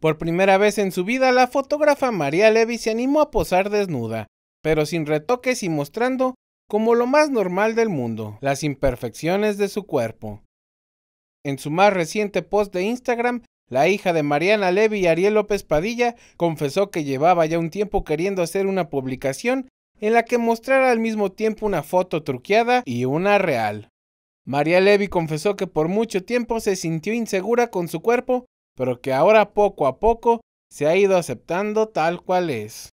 Por primera vez en su vida, la fotógrafa María Levy se animó a posar desnuda, pero sin retoques y mostrando, como lo más normal del mundo, las imperfecciones de su cuerpo. En su más reciente post de Instagram, la hija de Mariana Levy y Ariel López Padilla confesó que llevaba ya un tiempo queriendo hacer una publicación en la que mostrara al mismo tiempo una foto truqueada y una real. María Levy confesó que por mucho tiempo se sintió insegura con su cuerpo pero que ahora poco a poco se ha ido aceptando tal cual es.